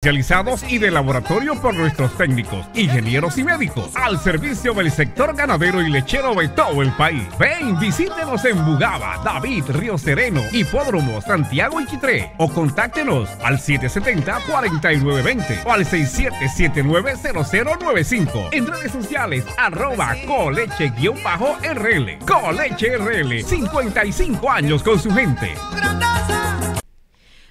especializados y de laboratorio por nuestros técnicos, ingenieros y médicos, al servicio del sector ganadero y lechero de todo el país. Ven, visítenos en Bugaba, David, Río Sereno, Hipódromo, Santiago y Chitré o contáctenos al 770-4920 o al 67790095 en redes sociales arroba coleche-rl Coleche RL, 55 años con su gente.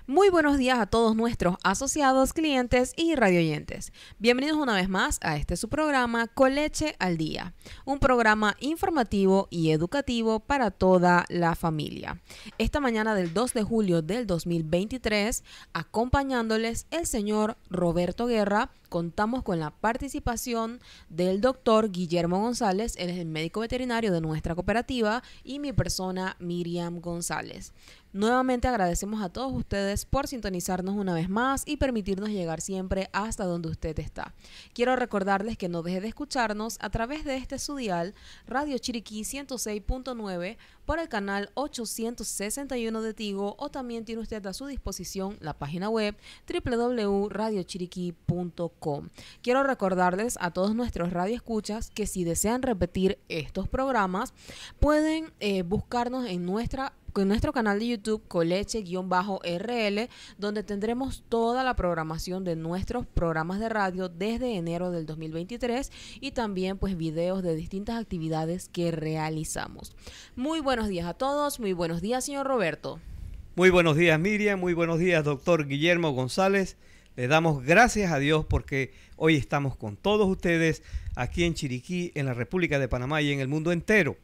Muy buenos días a todos nuestros asociados, clientes y radioyentes. Bienvenidos una vez más a este su programa Coleche al Día, un programa informativo y educativo para toda la familia. Esta mañana del 2 de julio del 2023, acompañándoles el señor Roberto Guerra, contamos con la participación del doctor Guillermo González, él es el médico veterinario de nuestra cooperativa, y mi persona Miriam González. Nuevamente agradecemos a todos ustedes por sintonizarnos una vez más y permitirnos llegar siempre hasta donde usted está. Quiero recordarles que no deje de escucharnos a través de este su dial Radio Chiriquí 106.9 por el canal 861 de Tigo o también tiene usted a su disposición la página web www.radiochiriqui.com. Quiero recordarles a todos nuestros radioescuchas que si desean repetir estos programas pueden eh, buscarnos en nuestra en nuestro canal de YouTube coleche-rl, donde tendremos toda la programación de nuestros programas de radio desde enero del 2023 y también pues videos de distintas actividades que realizamos. Muy buenos días a todos, muy buenos días señor Roberto. Muy buenos días Miriam, muy buenos días doctor Guillermo González. Le damos gracias a Dios porque hoy estamos con todos ustedes aquí en Chiriquí, en la República de Panamá y en el mundo entero.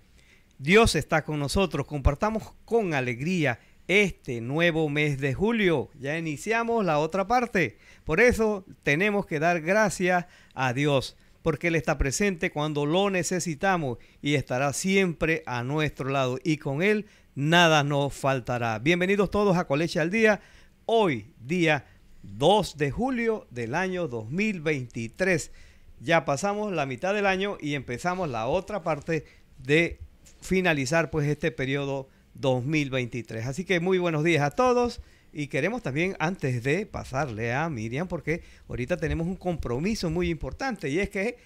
Dios está con nosotros. Compartamos con alegría este nuevo mes de julio. Ya iniciamos la otra parte. Por eso tenemos que dar gracias a Dios, porque Él está presente cuando lo necesitamos y estará siempre a nuestro lado. Y con Él nada nos faltará. Bienvenidos todos a Colegio al Día. Hoy, día 2 de julio del año 2023. Ya pasamos la mitad del año y empezamos la otra parte de finalizar pues este periodo 2023. Así que muy buenos días a todos y queremos también antes de pasarle a Miriam porque ahorita tenemos un compromiso muy importante y es que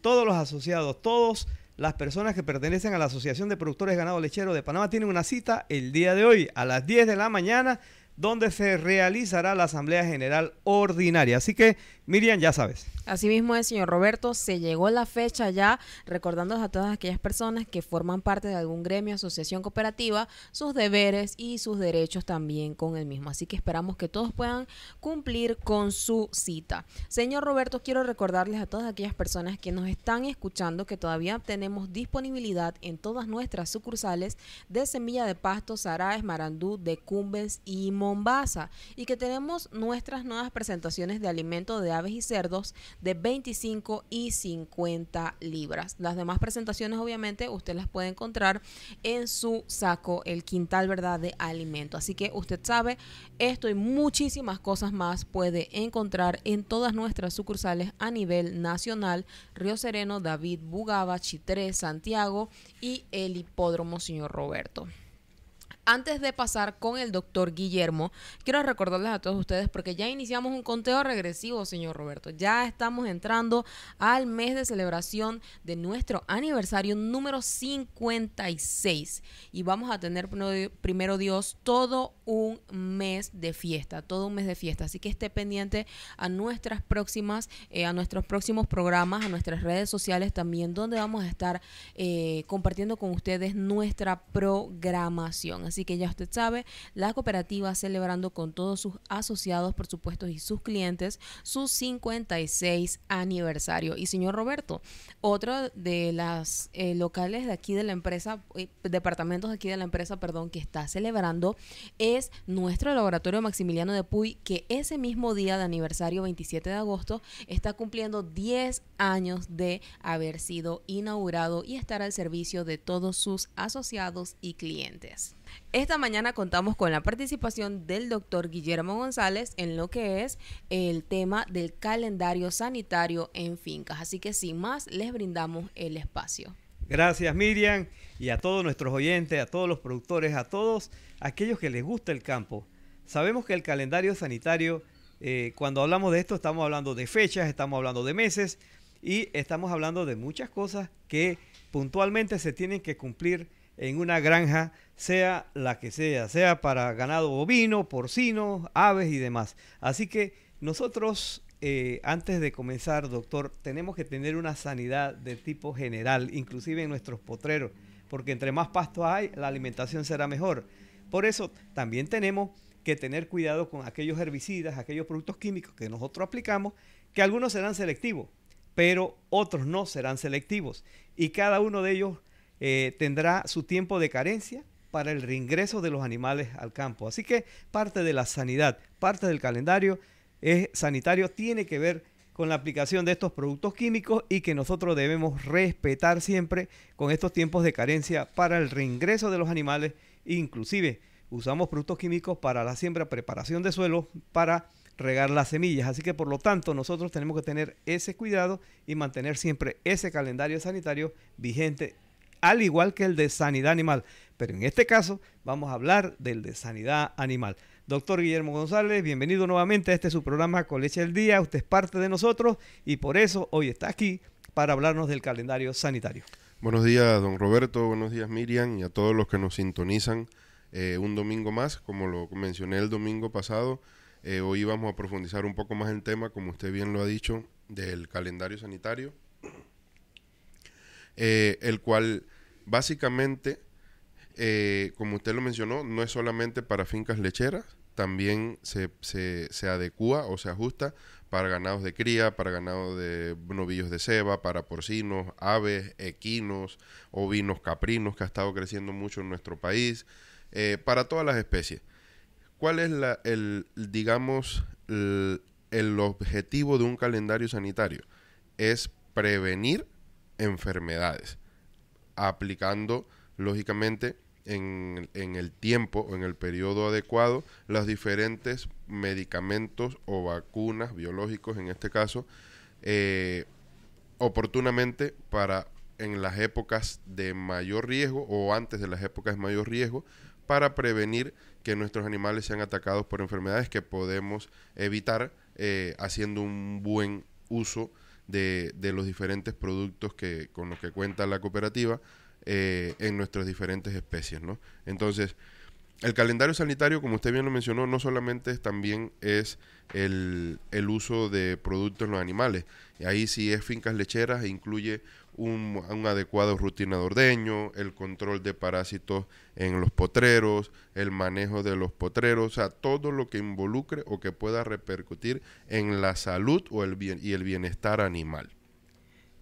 todos los asociados, todos las personas que pertenecen a la Asociación de Productores Ganado Lechero de Panamá tienen una cita el día de hoy a las 10 de la mañana donde se realizará la Asamblea General Ordinaria. Así que, Miriam, ya sabes. Asimismo es, señor Roberto, se llegó la fecha ya, recordándonos a todas aquellas personas que forman parte de algún gremio, asociación cooperativa, sus deberes y sus derechos también con el mismo. Así que esperamos que todos puedan cumplir con su cita. Señor Roberto, quiero recordarles a todas aquellas personas que nos están escuchando que todavía tenemos disponibilidad en todas nuestras sucursales de Semilla de Pasto, Saraes, Marandú, de Cumbes y y que tenemos nuestras nuevas presentaciones de alimento de aves y cerdos de 25 y 50 libras. Las demás presentaciones obviamente usted las puede encontrar en su saco, el quintal verdad de alimento. Así que usted sabe, esto y muchísimas cosas más puede encontrar en todas nuestras sucursales a nivel nacional, Río Sereno, David Bugaba, Chitré, Santiago y el Hipódromo Señor Roberto. Antes de pasar con el doctor Guillermo, quiero recordarles a todos ustedes porque ya iniciamos un conteo regresivo, señor Roberto. Ya estamos entrando al mes de celebración de nuestro aniversario número 56 y vamos a tener primero Dios todo un mes de fiesta, todo un mes de fiesta. Así que esté pendiente a nuestras próximas, eh, a nuestros próximos programas, a nuestras redes sociales también, donde vamos a estar eh, compartiendo con ustedes nuestra programación. Así que ya usted sabe, la cooperativa celebrando con todos sus asociados, por supuesto, y sus clientes su 56 aniversario. Y señor Roberto, otro de las eh, locales de aquí de la empresa, eh, departamentos de aquí de la empresa, perdón, que está celebrando es nuestro laboratorio Maximiliano de Puy, que ese mismo día de aniversario, 27 de agosto, está cumpliendo 10 años de haber sido inaugurado y estar al servicio de todos sus asociados y clientes. Esta mañana contamos con la participación del doctor Guillermo González en lo que es el tema del calendario sanitario en fincas. Así que sin más, les brindamos el espacio. Gracias Miriam y a todos nuestros oyentes, a todos los productores, a todos aquellos que les gusta el campo. Sabemos que el calendario sanitario, eh, cuando hablamos de esto, estamos hablando de fechas, estamos hablando de meses y estamos hablando de muchas cosas que puntualmente se tienen que cumplir en una granja, sea la que sea, sea para ganado bovino, porcino, aves y demás. Así que nosotros, eh, antes de comenzar, doctor, tenemos que tener una sanidad de tipo general, inclusive en nuestros potreros, porque entre más pasto hay, la alimentación será mejor. Por eso también tenemos que tener cuidado con aquellos herbicidas, aquellos productos químicos que nosotros aplicamos, que algunos serán selectivos, pero otros no serán selectivos. Y cada uno de ellos eh, tendrá su tiempo de carencia para el reingreso de los animales al campo. Así que parte de la sanidad, parte del calendario es, sanitario tiene que ver con la aplicación de estos productos químicos y que nosotros debemos respetar siempre con estos tiempos de carencia para el reingreso de los animales, inclusive usamos productos químicos para la siembra, preparación de suelo, para regar las semillas. Así que por lo tanto nosotros tenemos que tener ese cuidado y mantener siempre ese calendario sanitario vigente al igual que el de sanidad animal. Pero en este caso vamos a hablar del de sanidad animal. Doctor Guillermo González, bienvenido nuevamente a este su programa Coleche del Día. Usted es parte de nosotros y por eso hoy está aquí para hablarnos del calendario sanitario. Buenos días, don Roberto, buenos días, Miriam, y a todos los que nos sintonizan eh, un domingo más. Como lo mencioné el domingo pasado, eh, hoy vamos a profundizar un poco más el tema, como usted bien lo ha dicho, del calendario sanitario. Eh, el cual básicamente, eh, como usted lo mencionó, no es solamente para fincas lecheras, también se, se, adecua o se ajusta para ganados de cría, para ganados de novillos de ceba, para porcinos, aves, equinos, ovinos caprinos, que ha estado creciendo mucho en nuestro país, eh, para todas las especies. ¿Cuál es la, el, digamos, el objetivo de un calendario sanitario? Es prevenir enfermedades, aplicando lógicamente en, el tiempo o en el periodo adecuado los diferentes medicamentos o vacunas biológicos en este caso eh, oportunamente para en las épocas de mayor riesgo o antes de las épocas de mayor riesgo para prevenir que nuestros animales sean atacados por enfermedades que podemos evitar eh, haciendo un buen uso de, los diferentes productos que, con los que cuenta la cooperativa eh, en nuestras diferentes especies. ¿no? Entonces, el calendario sanitario, como usted bien lo mencionó, no solamente también es el, el, uso de productos en los animales. Ahí sí es fincas lecheras e incluye un, adecuado rutina de ordeño, el control de parásitos en los potreros, el manejo de los potreros, o sea, todo lo que involucre o que pueda repercutir en la salud o el bien, y el bienestar animal.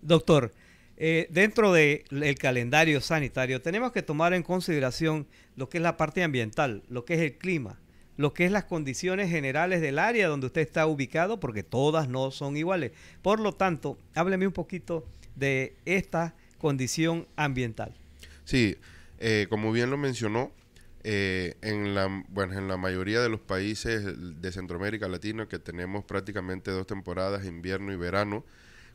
Doctor, eh, dentro del calendario sanitario tenemos que tomar en consideración lo que es la parte ambiental, lo que es el clima, lo que es las condiciones generales del área donde usted está ubicado, porque todas no son iguales. Por lo tanto, hábleme un poquito de esta condición ambiental. Sí, eh, como bien lo mencionó, eh, en, la, en la mayoría de los países de Centroamérica Latina, que tenemos prácticamente dos temporadas, invierno y verano,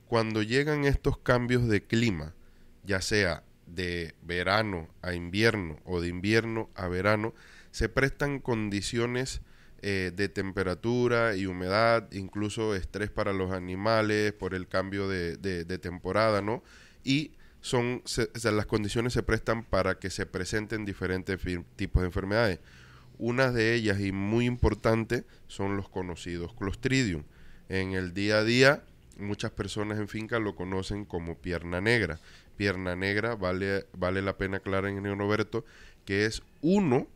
cuando llegan estos cambios de clima, ya sea de verano a invierno o de invierno a verano, se prestan condiciones eh, de temperatura y humedad, incluso estrés para los animales por el cambio de, temporada, ¿no? Y son, las condiciones se prestan para que se presenten diferentes tipos de enfermedades. Una de ellas y muy importante son los conocidos clostridium. En el día a día muchas personas en finca lo conocen como pierna negra. Pierna negra, vale, vale la pena aclarar en Roberto, que es uno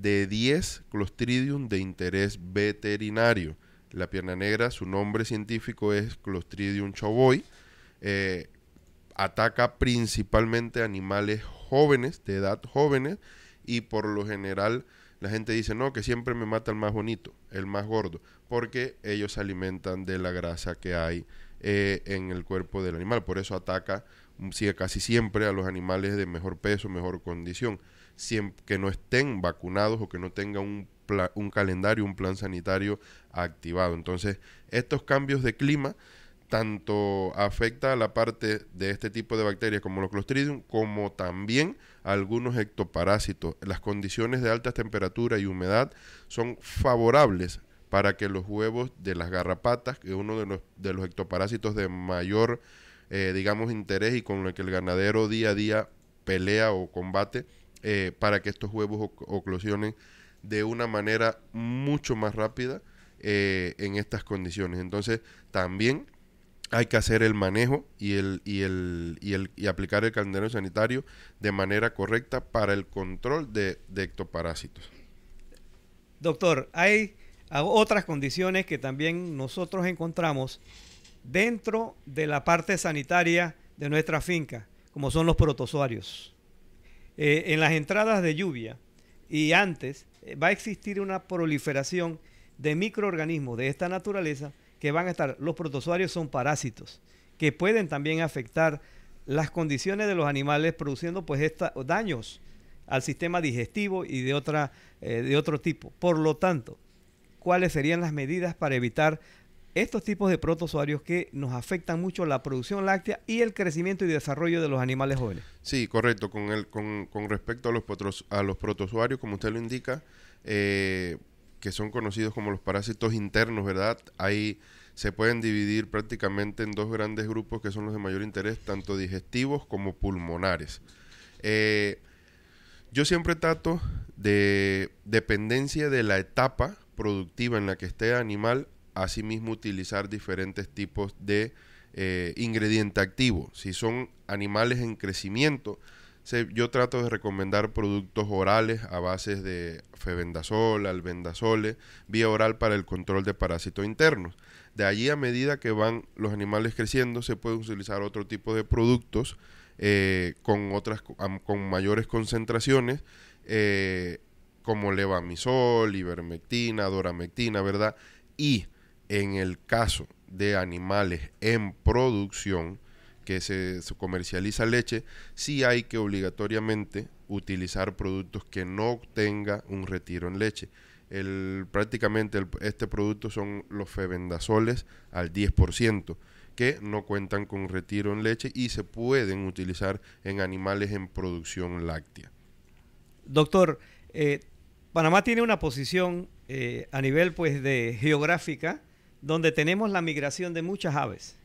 de 10 Clostridium de interés veterinario. La pierna negra, su nombre científico es Clostridium choboy eh, ataca principalmente animales jóvenes, de edad jóvenes, y por lo general la gente dice, no, que siempre me mata el más bonito, el más gordo, porque ellos se alimentan de la grasa que hay eh, en el cuerpo del animal. Por eso ataca mm, casi siempre a los animales de mejor peso, mejor condición que no estén vacunados o que no tengan un, un calendario, un plan sanitario activado. Entonces, estos cambios de clima tanto afecta a la parte de este tipo de bacterias como los Clostridium, como también a algunos ectoparásitos. Las condiciones de alta temperatura y humedad son favorables para que los huevos de las garrapatas, que es uno de los, de los ectoparásitos de mayor, eh, digamos, interés y con el que el ganadero día a día pelea o combate, eh, para que estos huevos oclosionen de una manera mucho más rápida eh, en estas condiciones. Entonces, también hay que hacer el manejo y el, y el, y el y aplicar el calendario sanitario de manera correcta para el control de, de ectoparásitos. Doctor, hay ah, otras condiciones que también nosotros encontramos dentro de la parte sanitaria de nuestra finca, como son los protozoarios. Eh, en las entradas de lluvia y antes eh, va a existir una proliferación de microorganismos de esta naturaleza que van a estar, los protozoarios son parásitos, que pueden también afectar las condiciones de los animales produciendo pues estos daños al sistema digestivo y de, otra, eh, de otro tipo. Por lo tanto, ¿cuáles serían las medidas para evitar estos tipos de protozoarios que nos afectan mucho la producción láctea y el crecimiento y desarrollo de los animales jóvenes. Sí, correcto. Con, el, con, respecto a los, a los protozoarios, como usted lo indica, eh, que son conocidos como los parásitos internos, ¿verdad? Ahí se pueden dividir prácticamente en dos grandes grupos que son los de mayor interés, tanto digestivos como pulmonares. Eh, yo siempre trato de dependencia de la etapa productiva en la que esté animal asimismo utilizar diferentes tipos de eh, ingrediente activo. Si son animales en crecimiento, yo trato de recomendar productos orales a bases de febendazol, albendazole, vía oral para el control de parásitos internos. De allí a medida que van los animales creciendo, se pueden utilizar otro tipo de productos eh, con otras con mayores concentraciones. Eh, como levamisol, ivermectina, doramectina, ¿verdad? Y en el caso de animales en producción que se, comercializa leche, sí hay que obligatoriamente utilizar productos que no tenga un retiro en leche. prácticamente este producto son los febendazoles al 10%, que no cuentan con retiro en leche y se pueden utilizar en animales en producción láctea. Doctor, eh, Panamá tiene una posición eh, a nivel pues de geográfica donde tenemos la migración de muchas aves.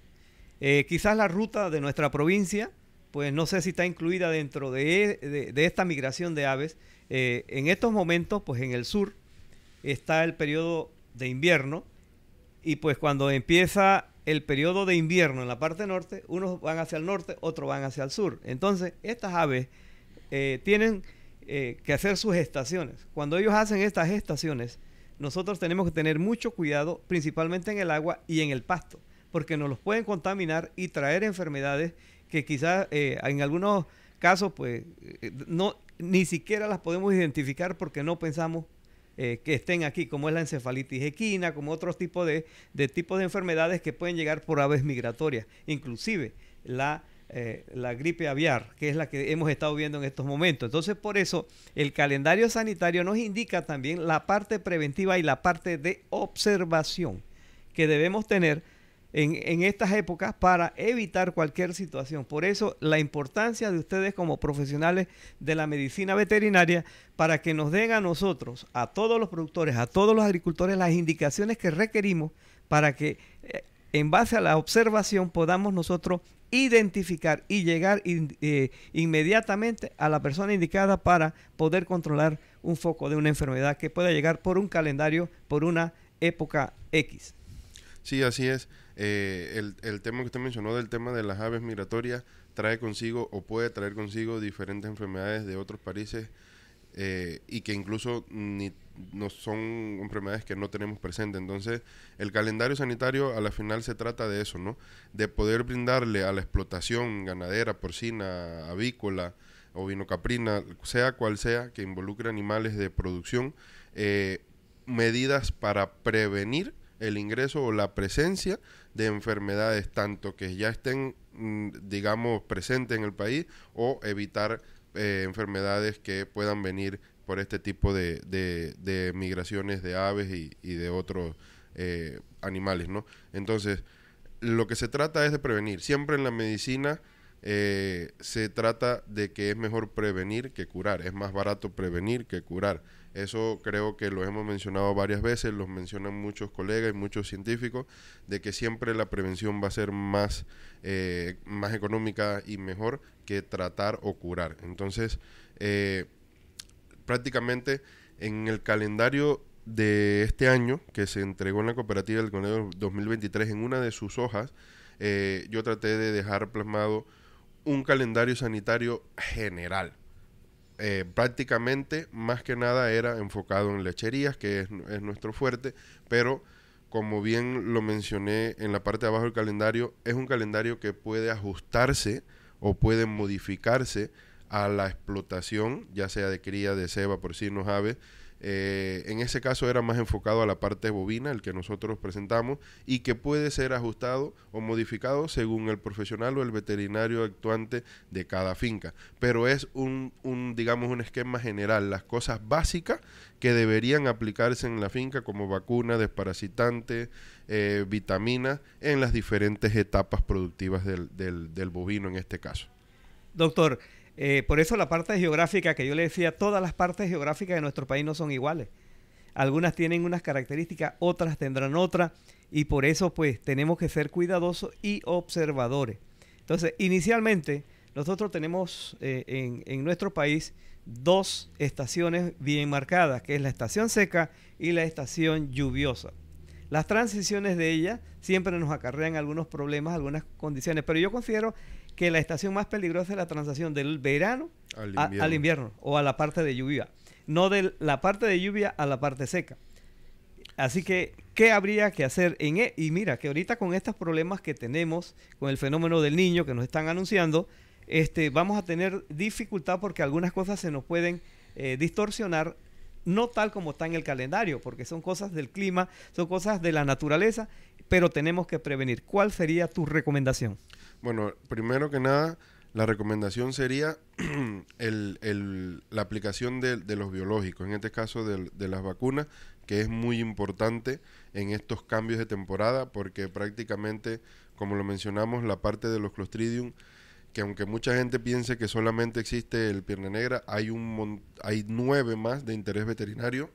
Eh, quizás la ruta de nuestra provincia, pues no sé si está incluida dentro de, e, esta migración de aves. Eh, en estos momentos, pues en el sur está el periodo de invierno y pues cuando empieza el periodo de invierno en la parte norte, unos van hacia el norte, otros van hacia el sur. Entonces, estas aves eh, tienen que hacer sus estaciones. Cuando ellos hacen estas estaciones, nosotros tenemos que tener mucho cuidado, principalmente en el agua y en el pasto, porque nos los pueden contaminar y traer enfermedades que quizás eh, en algunos casos, pues, eh, no, ni siquiera las podemos identificar porque no pensamos eh, que estén aquí, como es la encefalitis equina, como otros tipo de, de tipos de enfermedades que pueden llegar por aves migratorias, inclusive la eh, la gripe aviar, que es la que hemos estado viendo en estos momentos. Entonces, por eso, el calendario sanitario nos indica también la parte preventiva y la parte de observación que debemos tener en, estas épocas para evitar cualquier situación. Por eso la importancia de ustedes como profesionales de la medicina veterinaria para que nos den a nosotros, a todos los productores, a todos los agricultores, las indicaciones que requerimos para que eh, en base a la observación podamos nosotros identificar y llegar eh, inmediatamente a la persona indicada para poder controlar un foco de una enfermedad que pueda llegar por un calendario, por una época X. Sí, así es. Eh, el, el, tema que usted mencionó del tema de las aves migratorias trae consigo o puede traer consigo diferentes enfermedades de otros países eh, y que incluso no son enfermedades que no tenemos presente. Entonces, el calendario sanitario a la final se trata de eso, ¿no? De poder brindarle a la explotación ganadera, porcina, avícola, o caprina, sea cual sea, que involucre animales de producción, eh, medidas para prevenir el ingreso o la presencia de enfermedades, tanto que ya estén, mm, digamos, presentes en el país o evitar eh, enfermedades que puedan venir por este tipo de, de, migraciones de aves y, de otros eh, animales, ¿no? Entonces, lo que se trata es de prevenir. Siempre en la medicina eh, se trata de que es mejor prevenir que curar. Es más barato prevenir que curar. Eso creo que lo hemos mencionado varias veces, lo mencionan muchos colegas y muchos científicos, de que siempre la prevención va a ser más, eh, más económica y mejor que tratar o curar. Entonces, eh, prácticamente en el calendario de este año que se entregó en la cooperativa del Colegio 2023, en una de sus hojas, eh, yo traté de dejar plasmado un calendario sanitario general eh, prácticamente más que nada era enfocado en lecherías, que es, nuestro fuerte, pero como bien lo mencioné en la parte de abajo del calendario, es un calendario que puede ajustarse o puede modificarse a la explotación, ya sea de cría, de ceba, porcinos, aves, eh, en ese caso era más enfocado a la parte bovina, el que nosotros presentamos, y que puede ser ajustado o modificado según el profesional o el veterinario actuante de cada finca. Pero es un, digamos, un esquema general, las cosas básicas que deberían aplicarse en la finca como vacuna, desparasitante, eh, vitaminas, en las diferentes etapas productivas del, del bovino en este caso. Doctor, eh, por eso la parte geográfica que yo le decía, todas las partes geográficas de nuestro país no son iguales. Algunas tienen unas características, otras tendrán otras, y por eso pues tenemos que ser cuidadosos y observadores. Entonces, inicialmente nosotros tenemos eh, en, en nuestro país dos estaciones bien marcadas, que es la estación seca y la estación lluviosa. Las transiciones de ellas siempre nos acarrean algunos problemas, algunas condiciones, pero yo considero que la estación más peligrosa es la transición del verano al invierno, o a la parte de lluvia, no de la parte de lluvia a la parte seca. Así que, ¿qué habría que hacer? En e-? y mira, que ahorita con estos problemas que tenemos, con el fenómeno del niño que nos están anunciando, este, vamos a tener dificultad porque algunas cosas se nos pueden eh, distorsionar, no tal como está en el calendario, porque son cosas del clima, son cosas de la naturaleza, pero tenemos que prevenir. ¿Cuál sería tu recomendación? Bueno, primero que nada, la recomendación sería el, el, la aplicación de, los biológicos, en este caso de, las vacunas, que es muy importante en estos cambios de temporada porque prácticamente, como lo mencionamos, la parte de los clostridium, que aunque mucha gente piense que solamente existe el pierna negra, hay, un, hay nueve más de interés veterinario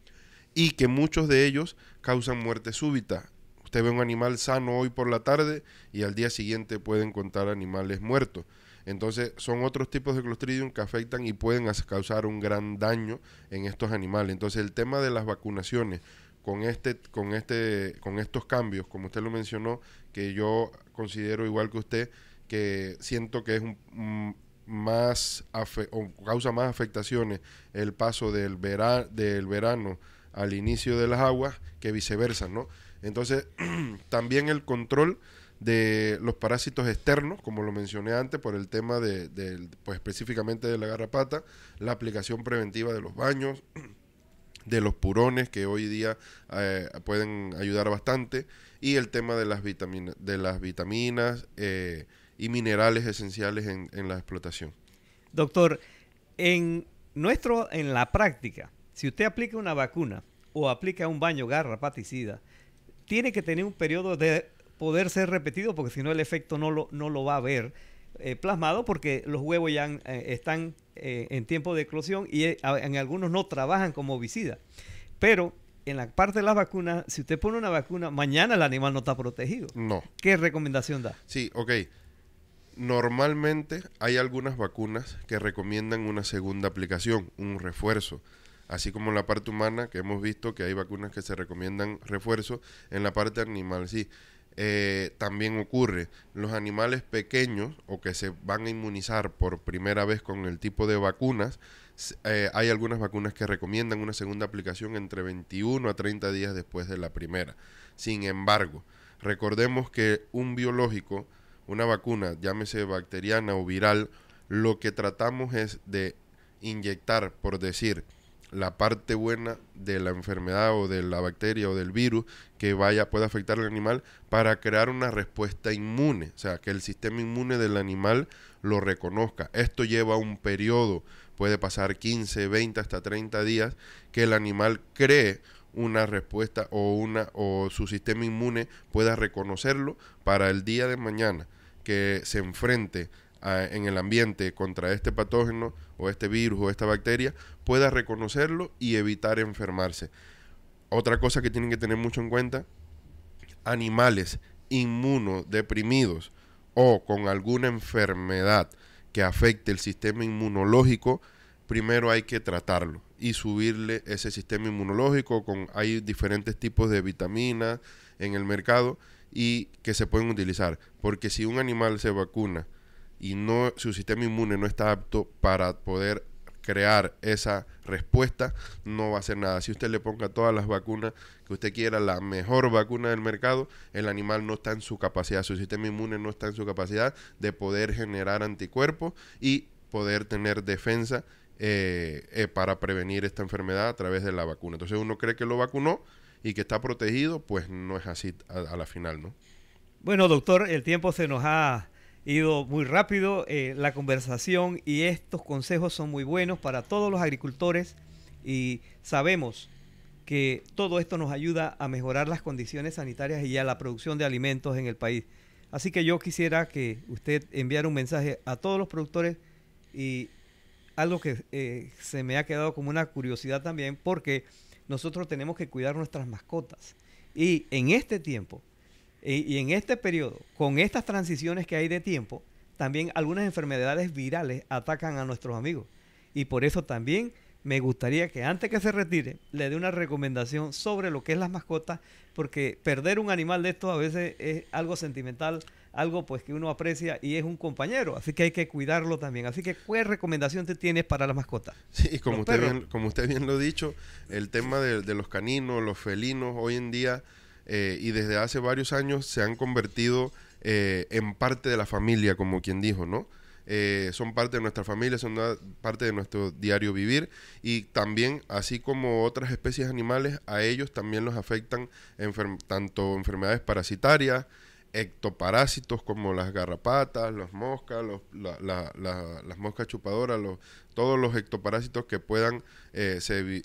y que muchos de ellos causan muerte súbita Usted ve un animal sano hoy por la tarde y al día siguiente puede encontrar animales muertos. Entonces son otros tipos de Clostridium que afectan y pueden causar un gran daño en estos animales. Entonces el tema de las vacunaciones con este, con este, con estos cambios, como usted lo mencionó, que yo considero igual que usted, que siento que es mm, más causa más afectaciones el paso del, del verano al inicio de las aguas que viceversa, ¿no? Entonces, también el control de los parásitos externos, como lo mencioné antes, por el tema de, pues, específicamente de la garrapata, la aplicación preventiva de los baños, de los purones, que hoy día eh, pueden ayudar bastante, y el tema de las, vitaminas de las vitaminas eh, y minerales esenciales en, la explotación. Doctor, en, nuestro, en la práctica, si usted aplica una vacuna o aplica un baño garrapaticida, tiene que tener un periodo de poder ser repetido, porque si no el efecto no lo, no lo va a ver eh, plasmado, porque los huevos ya eh, están eh, en tiempo de eclosión y en algunos no trabajan como visida. Pero en la parte de las vacunas, si usted pone una vacuna, mañana el animal no está protegido. No. ¿Qué recomendación da? Sí, ok. Normalmente hay algunas vacunas que recomiendan una segunda aplicación, un refuerzo así como en la parte humana, que hemos visto que hay vacunas que se recomiendan refuerzo, en la parte animal sí. Eh, también ocurre. Los animales pequeños o que se van a inmunizar por primera vez con el tipo de vacunas, eh, hay algunas vacunas que recomiendan una segunda aplicación entre 21 a 30 días después de la primera. Sin embargo, recordemos que un biológico, una vacuna, llámese bacteriana o viral, lo que tratamos es de inyectar, por decir, la parte buena de la enfermedad o de la bacteria o del virus que vaya pueda afectar al animal para crear una respuesta inmune, o sea, que el sistema inmune del animal lo reconozca. Esto lleva un periodo, puede pasar 15, 20 hasta 30 días que el animal cree una respuesta o una o su sistema inmune pueda reconocerlo para el día de mañana que se enfrente en el ambiente contra este patógeno o este virus o esta bacteria pueda reconocerlo y evitar enfermarse. Otra cosa que tienen que tener mucho en cuenta, animales inmunodeprimidos o con alguna enfermedad que afecte el sistema inmunológico, primero hay que tratarlo y subirle ese sistema inmunológico con hay diferentes tipos de vitaminas en el mercado y que se pueden utilizar, porque si un animal se vacuna y no, su sistema inmune no está apto para poder crear esa respuesta, no va a hacer nada. Si usted le ponga todas las vacunas que usted quiera, la mejor vacuna del mercado, el animal no está en su capacidad, su sistema inmune no está en su capacidad de poder generar anticuerpos y poder tener defensa eh, eh, para prevenir esta enfermedad a través de la vacuna. Entonces uno cree que lo vacunó y que está protegido, pues no es así a la final, ¿no? Bueno, doctor, el tiempo se nos ha ido muy rápido eh, la conversación y estos consejos son muy buenos para todos los agricultores y sabemos que todo esto nos ayuda a mejorar las condiciones sanitarias y a la producción de alimentos en el país. Así que yo quisiera que usted enviara un mensaje a todos los productores y algo que eh, se me ha quedado como una curiosidad también, porque nosotros tenemos que cuidar nuestras mascotas. Y en este tiempo, y, en este periodo, con estas transiciones que hay de tiempo, también algunas enfermedades virales atacan a nuestros amigos. Y por eso también me gustaría que antes que se retire, le dé una recomendación sobre lo que es las mascotas, porque perder un animal de estos a veces es algo sentimental, algo pues que uno aprecia y es un compañero, así que hay que cuidarlo también. Así que, ¿cuál recomendación te tienes para las mascotas? Sí, como, usted bien, como usted bien lo ha dicho, el tema de los caninos, los felinos, hoy en día eh, y desde hace varios años se han convertido eh, en parte de la familia, como quien dijo, ¿no? Eh, son parte de nuestra familia, son parte de nuestro diario vivir y también, así como otras especies animales, a ellos también los afectan tanto enfermedades parasitarias, ectoparásitos como las garrapatas, las moscas, las moscas chupadoras, todos los ectoparásitos que puedan, se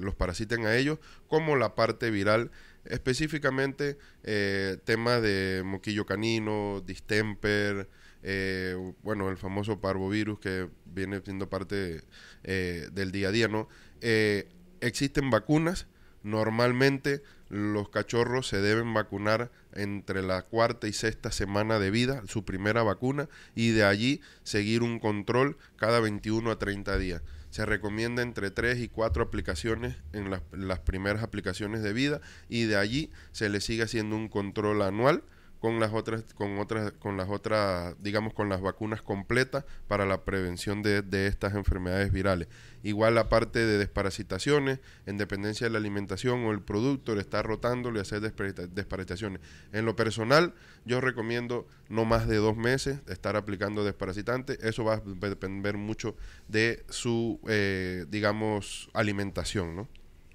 los parasiten a ellos, como la parte viral específicamente eh, temas de moquillo canino, distemper, eh, bueno, el famoso parvovirus que viene siendo parte eh, del día a día, ¿no? Eh, existen vacunas, normalmente los cachorros se deben vacunar entre la cuarta y sexta semana de vida, su primera vacuna, y de allí seguir un control cada 21 a 30 días se recomienda entre 3 y 4 aplicaciones en las, primeras aplicaciones de vida y de allí se le sigue haciendo un control anual con las otras, con otras, con las otras, digamos, con las vacunas completas para la prevención de, estas enfermedades virales. Igual la parte de desparasitaciones, en dependencia de la alimentación o el producto, le está rotando, y hacer desparasitaciones. En lo personal, yo recomiendo no más de dos meses estar aplicando desparasitantes. Eso va a depender mucho de su, eh, digamos, alimentación, ¿no?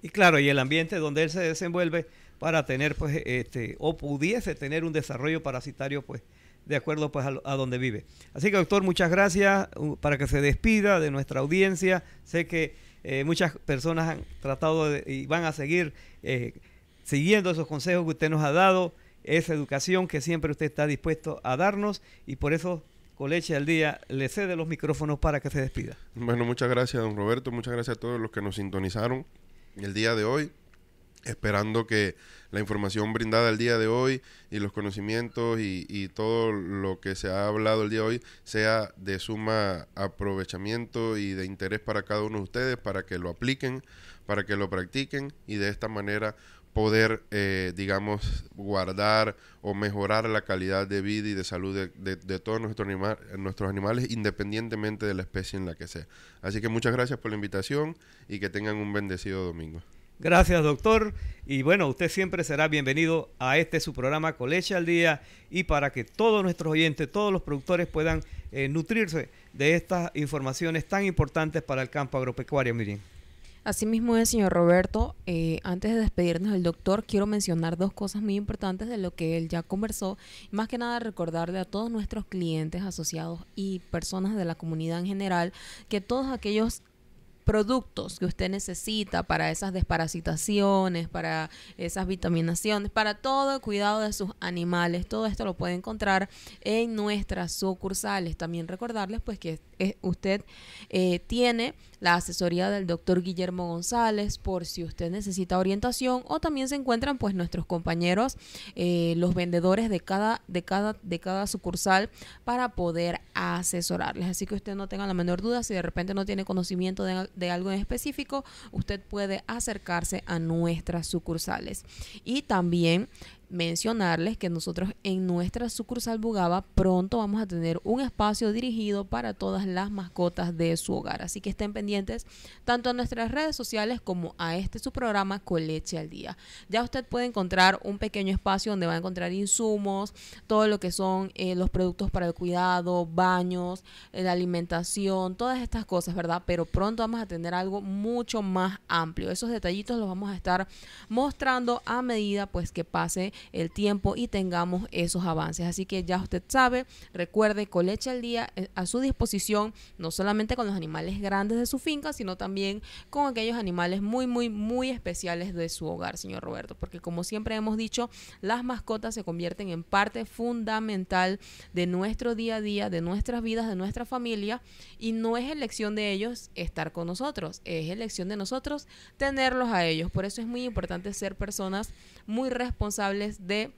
Y claro, y el ambiente donde él se desenvuelve para tener, pues, este, o pudiese tener un desarrollo parasitario, pues, de acuerdo pues, a, donde vive. Así que, doctor, muchas gracias uh, para que se despida de nuestra audiencia. Sé que eh, muchas personas han tratado y van a seguir eh, siguiendo esos consejos que usted nos ha dado, esa educación que siempre usted está dispuesto a darnos y por eso Coleche al Día le cede los micrófonos para que se despida. Bueno, muchas gracias, don Roberto. Muchas gracias a todos los que nos sintonizaron el día de hoy esperando que la información brindada el día de hoy y los conocimientos y, todo lo que se ha hablado el día de hoy sea de suma aprovechamiento y de interés para cada uno de ustedes, para que lo apliquen, para que lo practiquen y de esta manera poder, eh, digamos, guardar o mejorar la calidad de vida y de salud de, todos nuestros, nuestros animales, independientemente de la especie en la que sea. Así que muchas gracias por la invitación y que tengan un bendecido domingo. Gracias, doctor. Y bueno, usted siempre será bienvenido a este su programa Colecha al Día y para que todos nuestros oyentes, todos los productores puedan eh, nutrirse de estas informaciones tan importantes para el campo agropecuario, Miren. Asimismo es, señor Roberto, eh, antes de despedirnos del doctor, quiero mencionar dos cosas muy importantes de lo que él ya conversó. más que nada, recordarle a todos nuestros clientes, asociados y personas de la comunidad en general que todos aquellos productos que usted necesita para esas desparasitaciones, para esas vitaminaciones, para todo el cuidado de sus animales. Todo esto lo puede encontrar en nuestras sucursales. También recordarles pues que usted eh, tiene la asesoría del doctor Guillermo González por si usted necesita orientación o también se encuentran pues nuestros compañeros, eh, los vendedores de cada, de, cada, de cada sucursal para poder asesorarles. Así que usted no tenga la menor duda, si de repente no tiene conocimiento de, de algo en específico, usted puede acercarse a nuestras sucursales. Y también mencionarles que nosotros en nuestra sucursal Bugaba pronto vamos a tener un espacio dirigido para todas las mascotas de su hogar. Así que estén pendientes tanto a nuestras redes sociales como a este su programa Coleche al Día. Ya usted puede encontrar un pequeño espacio donde va a encontrar insumos, todo lo que son eh, los productos para el cuidado, baños, eh, la alimentación, todas estas cosas, ¿verdad? Pero pronto vamos a tener algo mucho más amplio. Esos detallitos los vamos a estar mostrando a medida pues que pase el tiempo y tengamos esos avances. Así que ya usted sabe, recuerde colecha el Día eh, a su disposición, no solamente con los animales grandes de su finca, sino también con aquellos animales muy, muy, muy especiales de su hogar, señor Roberto, porque como siempre hemos dicho, las mascotas se convierten en parte fundamental de nuestro día a día, de nuestras vidas, de nuestra familia, y no es elección de ellos estar con nosotros, es elección de nosotros tenerlos a ellos. Por eso es muy importante ser personas muy responsables de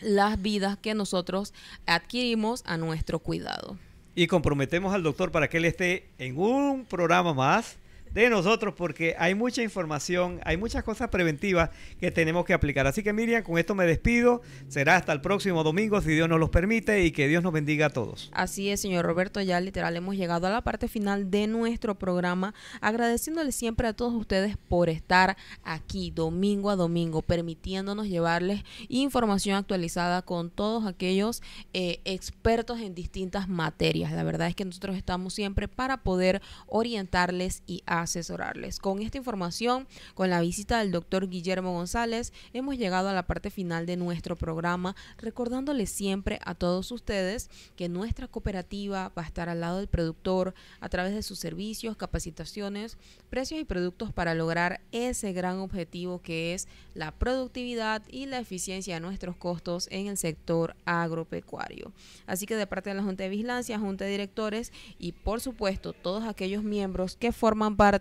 las vidas que nosotros adquirimos a nuestro cuidado. Y comprometemos al doctor para que él esté en un programa más de nosotros porque hay mucha información, hay muchas cosas preventivas que tenemos que aplicar. Así que Miriam, con esto me despido. Será hasta el próximo domingo, si Dios nos los permite, y que Dios nos bendiga a todos. Así es, señor Roberto, ya literal hemos llegado a la parte final de nuestro programa, agradeciéndole siempre a todos ustedes por estar aquí domingo a domingo, permitiéndonos llevarles información actualizada con todos aquellos eh, expertos en distintas materias. La verdad es que nosotros estamos siempre para poder orientarles y a asesorarles. Con esta información, con la visita del doctor Guillermo González, hemos llegado a la parte final de nuestro programa, recordándoles siempre a todos ustedes que nuestra cooperativa va a estar al lado del productor a través de sus servicios, capacitaciones, precios y productos para lograr ese gran objetivo que es la productividad y la eficiencia de nuestros costos en el sector agropecuario. Así que de parte de la Junta de Vigilancia, Junta de Directores y por supuesto todos aquellos miembros que forman parte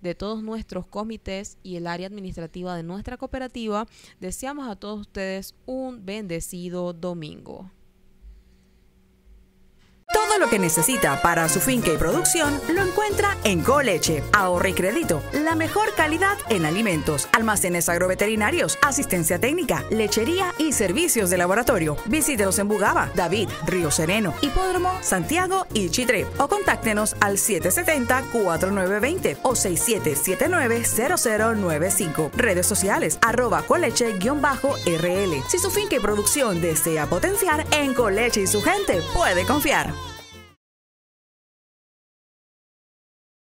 de todos nuestros comités y el área administrativa de nuestra cooperativa, deseamos a todos ustedes un bendecido domingo. Todo lo que necesita para su finca y producción lo encuentra en Coleche. Ahorro y crédito, la mejor calidad en alimentos, almacenes agroveterinarios, asistencia técnica, lechería y servicios de laboratorio. Visítenos en Bugaba, David, Río Sereno, Hipódromo, Santiago y Chitre. O contáctenos al 770-4920 o 6779-0095. Redes sociales, arroba coleche-rl. Si su finca y producción desea potenciar, en Coleche y su gente puede confiar.